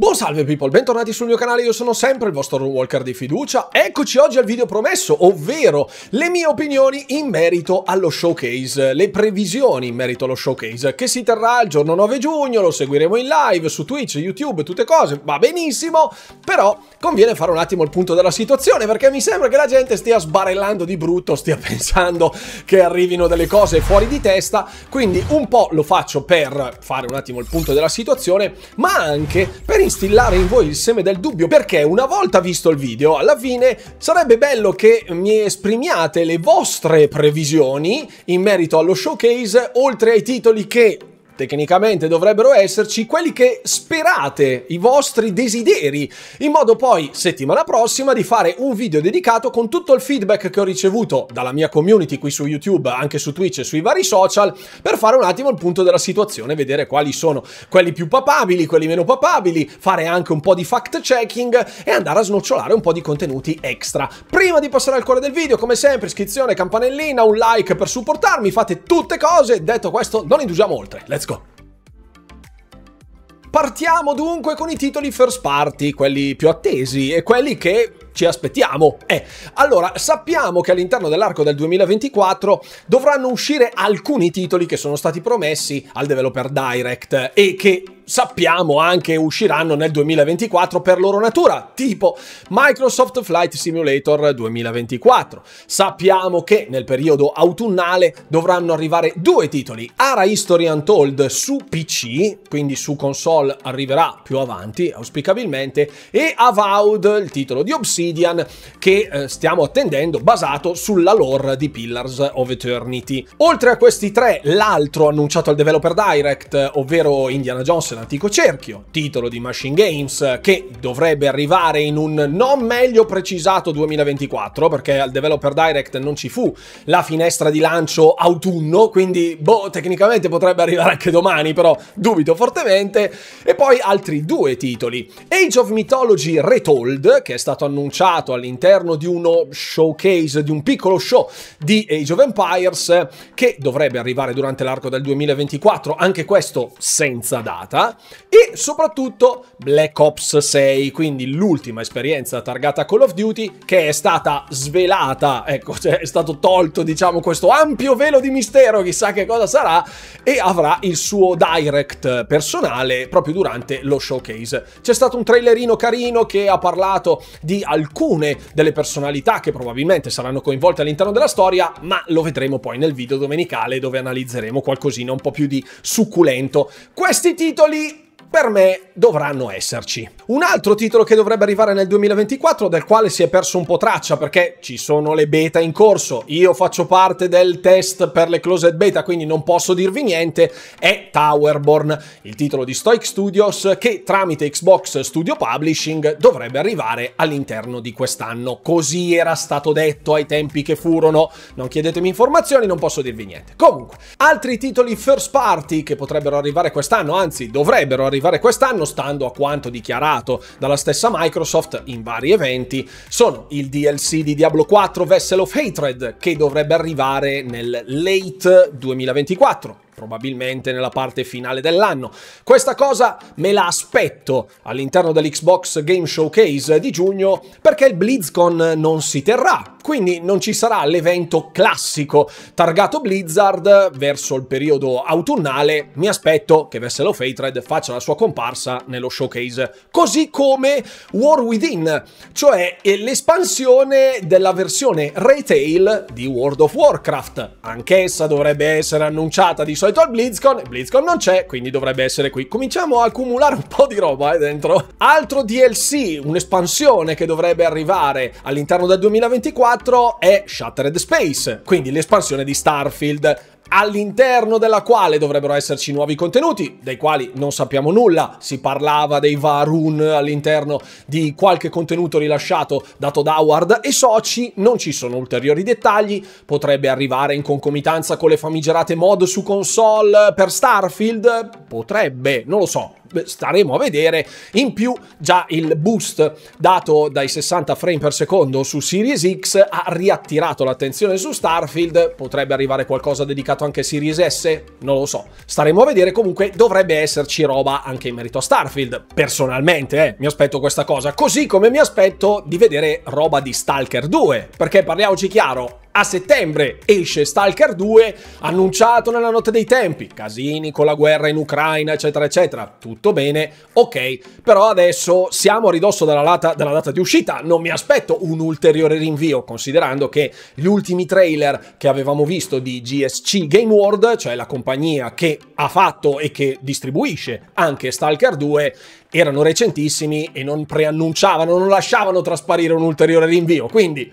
Buon salve people, bentornati sul mio canale, io sono sempre il vostro Runewalker di fiducia. Eccoci oggi al video promesso, ovvero le mie opinioni in merito allo showcase, le previsioni in merito allo showcase che si terrà il giorno 9 giugno, lo seguiremo in live su Twitch, YouTube, tutte cose, va benissimo, però conviene fare un attimo il punto della situazione perché mi sembra che la gente stia sbarellando di brutto, stia pensando che arrivino delle cose fuori di testa, quindi un po' lo faccio per fare un attimo il punto della situazione, ma anche per instillare in voi il seme del dubbio perché una volta visto il video, alla fine sarebbe bello che mi esprimiate le vostre previsioni in merito allo showcase, oltre ai titoli che tecnicamente dovrebbero esserci quelli che sperate, i vostri desideri, in modo poi settimana prossima di fare un video dedicato con tutto il feedback che ho ricevuto dalla mia community qui su YouTube, anche su Twitch e sui vari social, per fare un attimo il punto della situazione, vedere quali sono quelli più papabili, quelli meno papabili, fare anche un po' di fact checking e andare a snocciolare un po' di contenuti extra. Prima di passare al cuore del video, come sempre, iscrizione, campanellina, un like per supportarmi, fate tutte cose, detto questo non indugiamo oltre, let's go! Partiamo dunque con i titoli first party, quelli più attesi e quelli che ci aspettiamo. Eh, allora, sappiamo che all'interno dell'arco del 2024 dovranno uscire alcuni titoli che sono stati promessi al Developer Direct e che sappiamo anche usciranno nel 2024 per loro natura, tipo Microsoft Flight Simulator 2024. Sappiamo che nel periodo autunnale dovranno arrivare due titoli, Ara History Untold su PC, quindi su console arriverà più avanti auspicabilmente, e Avowed, il titolo di Obsidian, che eh, stiamo attendendo basato sulla lore di Pillars of Eternity. Oltre a questi tre, l'altro annunciato al Developer Direct, ovvero Indiana Jones l'antico cerchio, titolo di Machine Games che dovrebbe arrivare in un non meglio precisato 2024 perché al Developer Direct non ci fu la finestra di lancio autunno, quindi boh, tecnicamente potrebbe arrivare anche domani, però dubito fortemente. E poi altri due titoli, Age of Mythology Retold, che è stato annunciato all'interno di uno showcase, di un piccolo show di Age of Empires, che dovrebbe arrivare durante l'arco del 2024, anche questo senza data, e soprattutto Black Ops 6, quindi l'ultima esperienza targata Call of Duty che è stata svelata, ecco, cioè è stato tolto diciamo questo ampio velo di mistero, chissà che cosa sarà, e avrà il suo direct personale proprio durante lo showcase. C'è stato un trailerino carino che ha parlato di alcune delle personalità che probabilmente saranno coinvolte all'interno della storia, ma lo vedremo poi nel video domenicale dove analizzeremo qualcosina un po' più di succulento. Questi titoli Surely per me dovranno esserci. Un altro titolo che dovrebbe arrivare nel 2024, del quale si è perso un po' traccia perché ci sono le beta in corso, io faccio parte del test per le closed beta, quindi non posso dirvi niente, è Towerborn, il titolo di Stoic Studios che tramite Xbox Studio Publishing dovrebbe arrivare all'interno di quest'anno. Così era stato detto ai tempi che furono. Non chiedetemi informazioni, non posso dirvi niente. Comunque, altri titoli first party che potrebbero arrivare quest'anno, anzi dovrebbero arrivare arrivare quest'anno, stando a quanto dichiarato dalla stessa Microsoft in vari eventi, sono il DLC di Diablo 4 Vessel of Hatred che dovrebbe arrivare nel late 2024 probabilmente nella parte finale dell'anno. Questa cosa me la aspetto all'interno dell'Xbox Game Showcase di giugno perché il BlizzCon non si terrà, quindi non ci sarà l'evento classico targato Blizzard verso il periodo autunnale. Mi aspetto che Vessel of Hatred faccia la sua comparsa nello showcase, così come War Within, cioè eh, l'espansione della versione retail di World of Warcraft. Anch'essa dovrebbe essere annunciata di solito solito al BlizzCon, BlizzCon non c'è, quindi dovrebbe essere qui. Cominciamo a accumulare un po' di roba eh, dentro. Altro DLC, un'espansione che dovrebbe arrivare all'interno del 2024 è Shattered Space, quindi l'espansione di Starfield all'interno della quale dovrebbero esserci nuovi contenuti, dei quali non sappiamo nulla, si parlava dei Varun all'interno di qualche contenuto rilasciato da Todd Howard e soci, non ci sono ulteriori dettagli, potrebbe arrivare in concomitanza con le famigerate mod su console per Starfield, potrebbe, non lo so, staremo a vedere. In più già il boost dato dai 60 frame per secondo su Series X ha riattirato l'attenzione su Starfield, potrebbe arrivare qualcosa dedicato anche a Series S, non lo so. Staremo a vedere, comunque dovrebbe esserci roba anche in merito a Starfield. Personalmente, eh, mi aspetto questa cosa, così come mi aspetto di vedere roba di Stalker 2, perché parliamoci chiaro, a settembre esce Stalker 2, annunciato nella notte dei tempi, casini con la guerra in Ucraina, eccetera, eccetera. Tutto bene, ok, però adesso siamo a ridosso dalla data, dalla data di uscita, non mi aspetto un ulteriore rinvio, considerando che gli ultimi trailer che avevamo visto di GSC Game World, cioè la compagnia che ha fatto e che distribuisce anche Stalker 2, erano recentissimi e non preannunciavano, non lasciavano trasparire un ulteriore rinvio. Quindi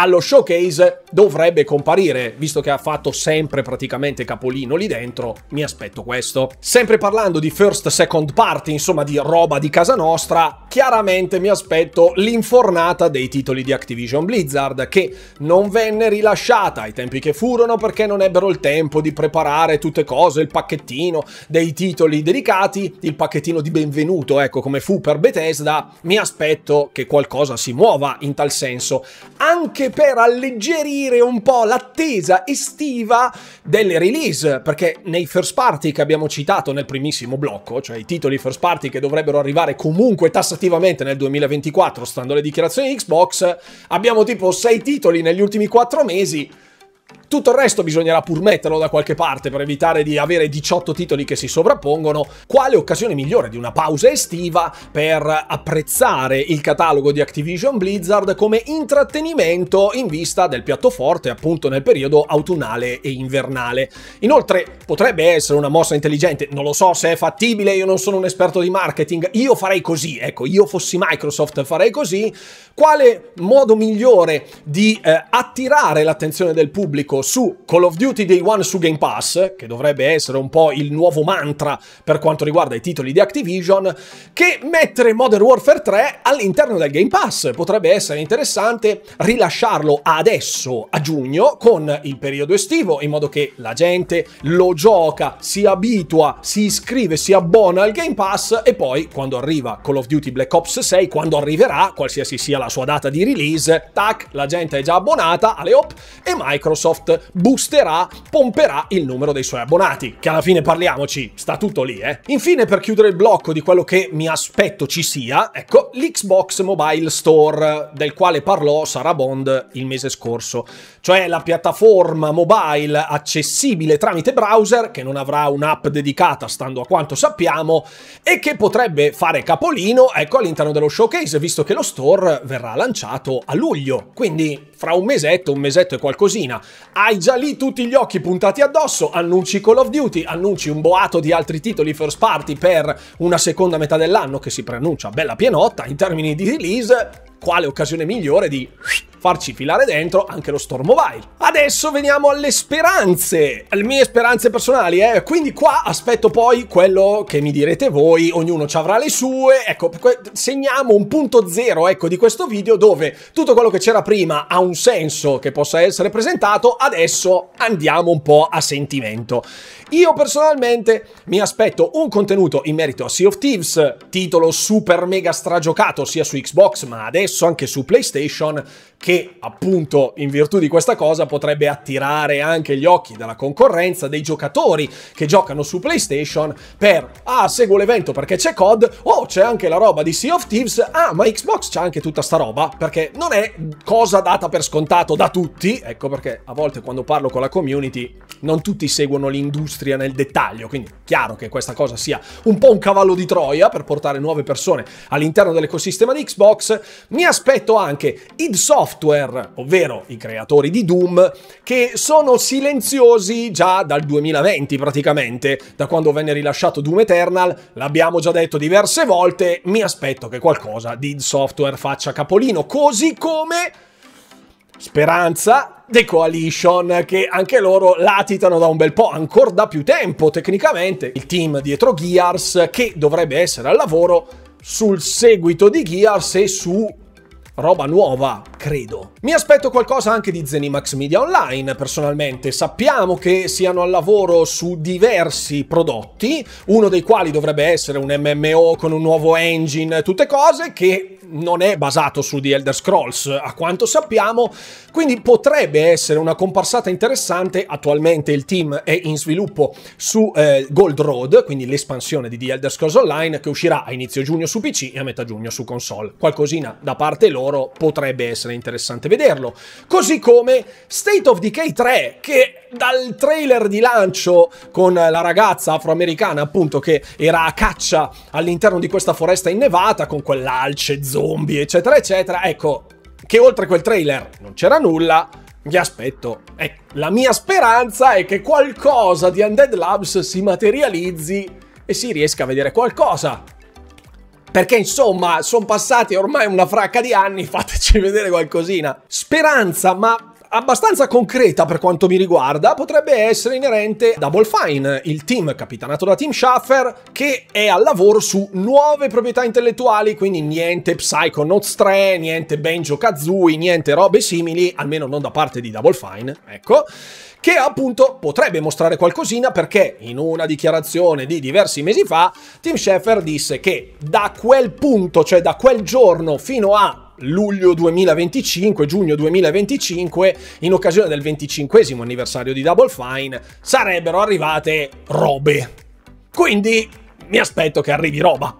allo showcase dovrebbe comparire, visto che ha fatto sempre praticamente capolino lì dentro, mi aspetto questo. Sempre parlando di first second party, insomma di roba di casa nostra, chiaramente mi aspetto l'infornata dei titoli di Activision Blizzard, che non venne rilasciata ai tempi che furono perché non ebbero il tempo di preparare tutte cose, il pacchettino dei titoli dedicati, il pacchettino di benvenuto, ecco come fu per Bethesda, mi aspetto che qualcosa si muova in tal senso. Anche per alleggerire un po' l'attesa estiva delle release, perché nei first party che abbiamo citato nel primissimo blocco, cioè i titoli first party che dovrebbero arrivare comunque tassativamente nel 2024, stando alle dichiarazioni di Xbox, abbiamo tipo sei titoli negli ultimi quattro mesi, tutto il resto bisognerà pur metterlo da qualche parte per evitare di avere 18 titoli che si sovrappongono. Quale occasione migliore di una pausa estiva per apprezzare il catalogo di Activision Blizzard come intrattenimento in vista del piatto forte appunto nel periodo autunnale e invernale. Inoltre potrebbe essere una mossa intelligente, non lo so se è fattibile, io non sono un esperto di marketing, io farei così, ecco, io fossi Microsoft farei così. Quale modo migliore di eh, attirare l'attenzione del pubblico su Call of Duty Day One su Game Pass, che dovrebbe essere un po' il nuovo mantra per quanto riguarda i titoli di Activision, che mettere Modern Warfare 3 all'interno del Game Pass. Potrebbe essere interessante rilasciarlo adesso, a giugno, con il periodo estivo, in modo che la gente lo gioca, si abitua, si iscrive, si abbona al Game Pass e poi quando arriva Call of Duty Black Ops 6, quando arriverà, qualsiasi sia la sua data di release, tac, la gente è già abbonata alle OP e Microsoft boosterà, pomperà il numero dei suoi abbonati, che alla fine parliamoci, sta tutto lì, eh. Infine, per chiudere il blocco di quello che mi aspetto ci sia, ecco, l'Xbox Mobile Store, del quale parlò Sara Bond il mese scorso, cioè la piattaforma mobile accessibile tramite browser, che non avrà un'app dedicata, stando a quanto sappiamo, e che potrebbe fare capolino, ecco, all'interno dello showcase, visto che lo store verrà lanciato a luglio, quindi fra un mesetto, un mesetto e qualcosina hai già lì tutti gli occhi puntati addosso, annunci Call of Duty, annunci un boato di altri titoli first party per una seconda metà dell'anno che si preannuncia bella pienotta in termini di release quale occasione migliore di farci filare dentro anche lo Stormobile. Adesso veniamo alle speranze, alle mie speranze personali, eh. Quindi qua aspetto poi quello che mi direte voi, ognuno ci avrà le sue. Ecco, segniamo un punto zero, ecco, di questo video dove tutto quello che c'era prima ha un senso che possa essere presentato, adesso andiamo un po' a sentimento. Io personalmente mi aspetto un contenuto in merito a Sea of Thieves, titolo super mega stragiocato sia su Xbox, ma adesso messo anche su PlayStation che appunto in virtù di questa cosa potrebbe attirare anche gli occhi della concorrenza dei giocatori che giocano su PlayStation per ah seguo l'evento perché c'è COD oh c'è anche la roba di Sea of Thieves ah ma Xbox c'ha anche tutta sta roba perché non è cosa data per scontato da tutti ecco perché a volte quando parlo con la community non tutti seguono l'industria nel dettaglio quindi chiaro che questa cosa sia un po' un cavallo di Troia per portare nuove persone all'interno dell'ecosistema di Xbox mi aspetto anche id Software, ovvero i creatori di Doom, che sono silenziosi già dal 2020 praticamente, da quando venne rilasciato Doom Eternal, l'abbiamo già detto diverse volte, mi aspetto che qualcosa di id Software faccia capolino, così come... Speranza, The Coalition, che anche loro latitano da un bel po', ancora da più tempo tecnicamente. Il team dietro Gears, che dovrebbe essere al lavoro sul seguito di Gears e su roba nuova credo. Mi aspetto qualcosa anche di Zenimax Media Online, personalmente. Sappiamo che siano al lavoro su diversi prodotti, uno dei quali dovrebbe essere un MMO con un nuovo engine, tutte cose che non è basato su The Elder Scrolls, a quanto sappiamo, quindi potrebbe essere una comparsata interessante. Attualmente il team è in sviluppo su eh, Gold Road, quindi l'espansione di The Elder Scrolls Online, che uscirà a inizio giugno su PC e a metà giugno su console. Qualcosina da parte loro potrebbe essere essere interessante vederlo. Così come State of Decay 3, che dal trailer di lancio con la ragazza afroamericana appunto che era a caccia all'interno di questa foresta innevata con quell'alce zombie eccetera eccetera, ecco che oltre quel trailer non c'era nulla, vi aspetto. Ecco, la mia speranza è che qualcosa di Undead Labs si materializzi e si riesca a vedere qualcosa perché insomma, sono passati ormai una fracca di anni, fateci vedere qualcosina. Speranza, ma abbastanza concreta per quanto mi riguarda potrebbe essere inerente a Double Fine, il team capitanato da Tim Schaffer che è al lavoro su nuove proprietà intellettuali, quindi niente Psychonauts 3, niente Benjo Kazooie, niente robe simili, almeno non da parte di Double Fine, ecco che appunto potrebbe mostrare qualcosina perché in una dichiarazione di diversi mesi fa Tim Schafer disse che da quel punto, cioè da quel giorno fino a luglio 2025, giugno 2025, in occasione del 25 anniversario di Double Fine, sarebbero arrivate robe. Quindi mi aspetto che arrivi roba.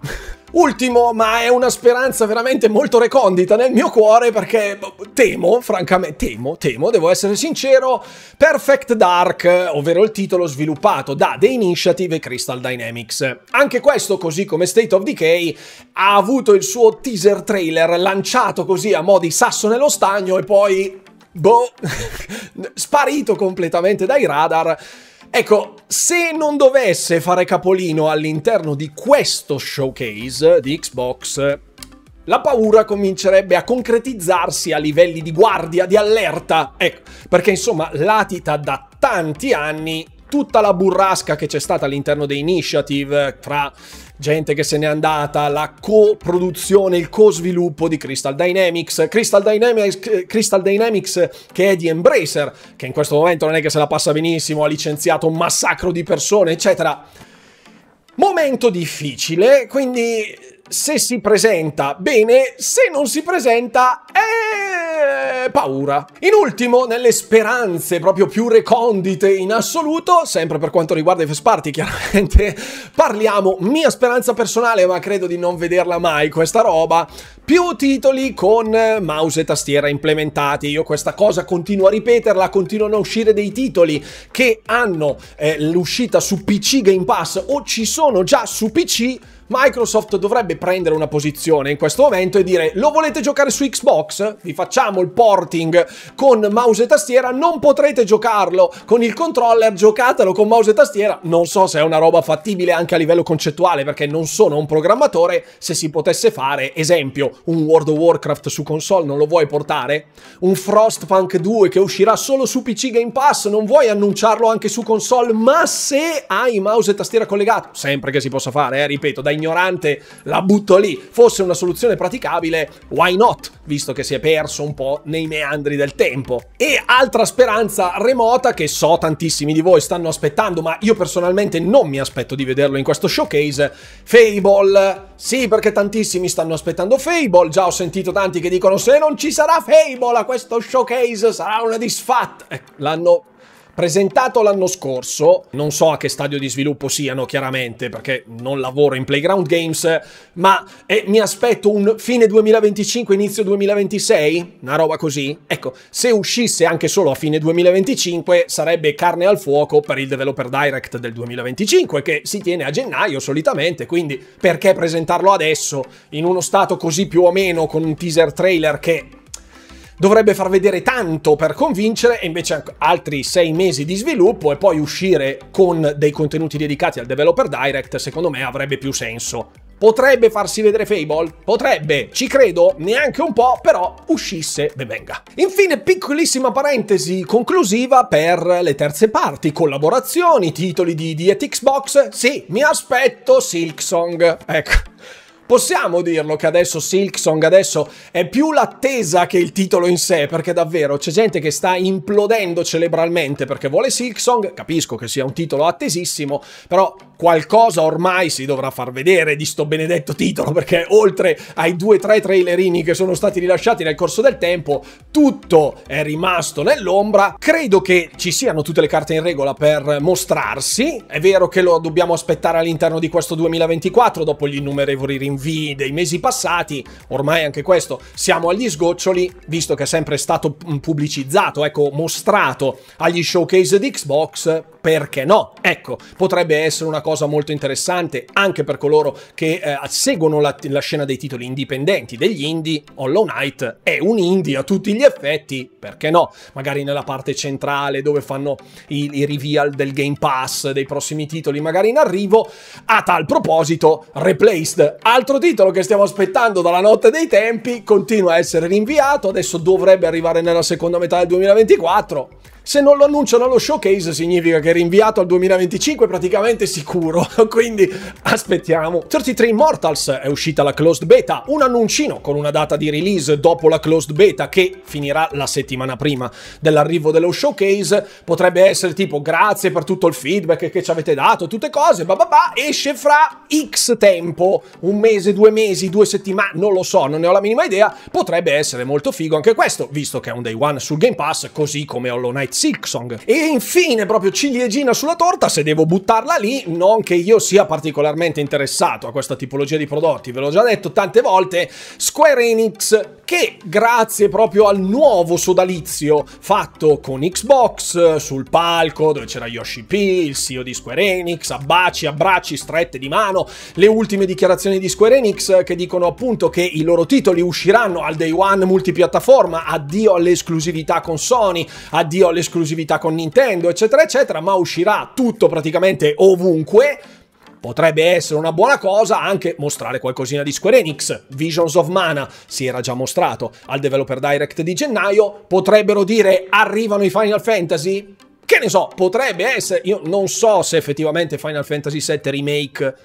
Ultimo, ma è una speranza veramente molto recondita nel mio cuore perché boh, temo, francamente, temo, temo, devo essere sincero, Perfect Dark, ovvero il titolo sviluppato da The Initiative e Crystal Dynamics. Anche questo, così come State of Decay, ha avuto il suo teaser trailer lanciato così a mo' di sasso nello stagno e poi, boh, sparito completamente dai radar Ecco, se non dovesse fare capolino all'interno di questo showcase di Xbox, la paura comincerebbe a concretizzarsi a livelli di guardia, di allerta. Ecco, perché insomma latita da tanti anni tutta la burrasca che c'è stata all'interno dei Initiative, fra eh, gente che se n'è andata, la co-produzione, il co-sviluppo di Crystal Dynamics. Crystal Dynamics, eh, Crystal Dynamics che è di Embracer, che in questo momento non è che se la passa benissimo, ha licenziato un massacro di persone, eccetera. Momento difficile, quindi se si presenta bene, se non si presenta è paura. In ultimo, nelle speranze proprio più recondite in assoluto, sempre per quanto riguarda i party chiaramente, parliamo, mia speranza personale, ma credo di non vederla mai questa roba, più titoli con mouse e tastiera implementati. Io questa cosa continuo a ripeterla, continuano a uscire dei titoli che hanno eh, l'uscita su PC Game Pass o ci sono già su PC Microsoft dovrebbe prendere una posizione in questo momento e dire lo volete giocare su Xbox? Vi facciamo il porting con mouse e tastiera, non potrete giocarlo con il controller, giocatelo con mouse e tastiera. Non so se è una roba fattibile anche a livello concettuale perché non sono un programmatore, se si potesse fare, esempio, un World of Warcraft su console non lo vuoi portare? Un Frostpunk 2 che uscirà solo su PC Game Pass, non vuoi annunciarlo anche su console? Ma se hai mouse e tastiera collegato, sempre che si possa fare, eh, ripeto, dai ignorante, la butto lì, fosse una soluzione praticabile, why not? Visto che si è perso un po' nei meandri del tempo. E altra speranza remota che so tantissimi di voi stanno aspettando, ma io personalmente non mi aspetto di vederlo in questo showcase, Fable. Sì, perché tantissimi stanno aspettando Fable, già ho sentito tanti che dicono se non ci sarà Fable a questo showcase sarà una disfatta. Eh, l'hanno Presentato l'anno scorso, non so a che stadio di sviluppo siano chiaramente perché non lavoro in Playground Games, ma eh, mi aspetto un fine 2025, inizio 2026, una roba così. Ecco, se uscisse anche solo a fine 2025 sarebbe carne al fuoco per il Developer Direct del 2025 che si tiene a gennaio solitamente, quindi perché presentarlo adesso in uno stato così più o meno con un teaser trailer che dovrebbe far vedere tanto per convincere e invece altri sei mesi di sviluppo e poi uscire con dei contenuti dedicati al Developer Direct, secondo me avrebbe più senso. Potrebbe farsi vedere Fable? Potrebbe, ci credo, neanche un po', però uscisse, ben venga. Infine, piccolissima parentesi conclusiva per le terze parti, collaborazioni, titoli di, di Xbox. Sì, mi aspetto Silksong. Ecco. Possiamo dirlo che adesso Silksong adesso è più l'attesa che il titolo in sé, perché davvero c'è gente che sta implodendo celebralmente perché vuole Silksong, capisco che sia un titolo attesissimo, però qualcosa ormai si dovrà far vedere di sto benedetto titolo, perché oltre ai due o tre trailerini che sono stati rilasciati nel corso del tempo, tutto è rimasto nell'ombra. Credo che ci siano tutte le carte in regola per mostrarsi. È vero che lo dobbiamo aspettare all'interno di questo 2024, dopo gli innumerevoli rinvii dei mesi passati. Ormai anche questo siamo agli sgoccioli, visto che è sempre stato pubblicizzato, ecco, mostrato agli showcase di Xbox. Perché no? Ecco, potrebbe essere una cosa cosa molto interessante anche per coloro che eh, seguono la, la, scena dei titoli indipendenti degli indie, Hollow Knight è un indie a tutti gli effetti, perché no? Magari nella parte centrale dove fanno i, i reveal del Game Pass, dei prossimi titoli magari in arrivo. A tal proposito, Replaced, altro titolo che stiamo aspettando dalla notte dei tempi, continua a essere rinviato, adesso dovrebbe arrivare nella seconda metà del 2024. Se non lo annunciano allo showcase significa che è rinviato al 2025 praticamente sicuro, quindi aspettiamo. 33 Immortals è uscita la closed beta, un annuncino con una data di release dopo la closed beta che finirà la settimana prima dell'arrivo dello showcase, potrebbe essere tipo grazie per tutto il feedback che ci avete dato, tutte cose, bah bah bah, esce fra X tempo, un mese, due mesi, due settimane, non lo so, non ne ho la minima idea, potrebbe essere molto figo anche questo, visto che è un day one sul Game Pass, così come Hollow Knight Silksong. E infine, proprio ciliegina sulla torta, se devo buttarla lì, non che io sia particolarmente interessato a questa tipologia di prodotti, ve l'ho già detto tante volte, Square Enix che grazie proprio al nuovo sodalizio fatto con Xbox sul palco dove c'era Yoshi P, il CEO di Square Enix, a baci, abbracci, strette di mano, le ultime dichiarazioni di Square Enix che dicono appunto che i loro titoli usciranno al day one multipiattaforma, addio alle esclusività con Sony, addio alle esclusività con Nintendo, eccetera, eccetera, ma uscirà tutto praticamente ovunque. Potrebbe essere una buona cosa anche mostrare qualcosina di Square Enix. Visions of Mana si era già mostrato al Developer Direct di gennaio. Potrebbero dire arrivano i Final Fantasy? Che ne so, potrebbe essere. Io non so se effettivamente Final Fantasy VII Remake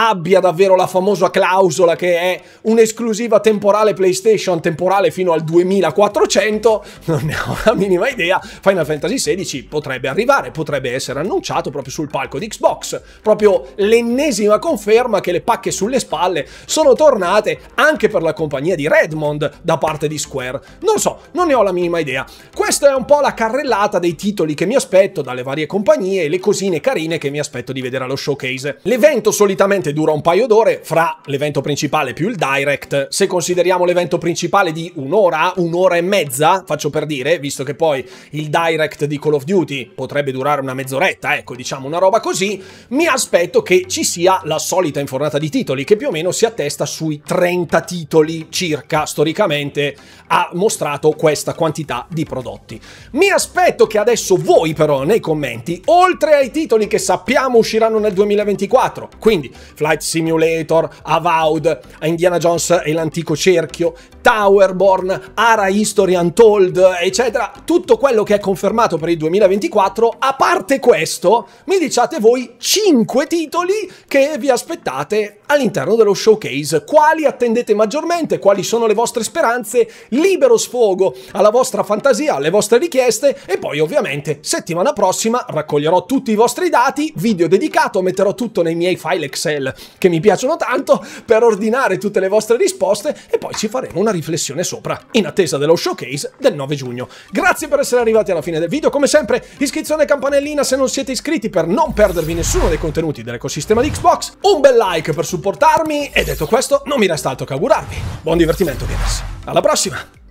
abbia davvero la famosa clausola che è un'esclusiva temporale PlayStation, temporale fino al 2400, non ne ho la minima idea, Final Fantasy XVI potrebbe arrivare, potrebbe essere annunciato proprio sul palco di Xbox, proprio l'ennesima conferma che le pacche sulle spalle sono tornate anche per la compagnia di Redmond da parte di Square. Non so, non ne ho la minima idea. Questa è un po' la carrellata dei titoli che mi aspetto dalle varie compagnie e le cosine carine che mi aspetto di vedere allo showcase. L'evento solitamente solitamente dura un paio d'ore, fra l'evento principale più il direct, se consideriamo l'evento principale di un'ora, un'ora e mezza, faccio per dire, visto che poi il direct di Call of Duty potrebbe durare una mezz'oretta, ecco, diciamo una roba così, mi aspetto che ci sia la solita infornata di titoli, che più o meno si attesta sui 30 titoli circa, storicamente, ha mostrato questa quantità di prodotti. Mi aspetto che adesso voi però nei commenti, oltre ai titoli che sappiamo usciranno nel 2024, quindi Flight Simulator, Avowed, Indiana Jones e l'antico cerchio, Towerborn, Ara History Untold, eccetera, tutto quello che è confermato per il 2024, a parte questo, mi diciate voi 5 titoli che vi aspettate all'interno dello showcase, quali attendete maggiormente, quali sono le vostre speranze, libero sfogo alla vostra fantasia, alle vostre richieste e poi ovviamente settimana prossima raccoglierò tutti i vostri dati, video dedicato, metterò tutto nei miei file Excel che mi piacciono tanto per ordinare tutte le vostre risposte e poi ci faremo una riflessione sopra in attesa dello showcase del 9 giugno. Grazie per essere arrivati alla fine del video, come sempre iscrizione e campanellina se non siete iscritti per non perdervi nessuno dei contenuti dell'ecosistema di Xbox, un bel like per supportarmi e detto questo non mi resta altro che augurarvi buon divertimento gamers. Alla prossima!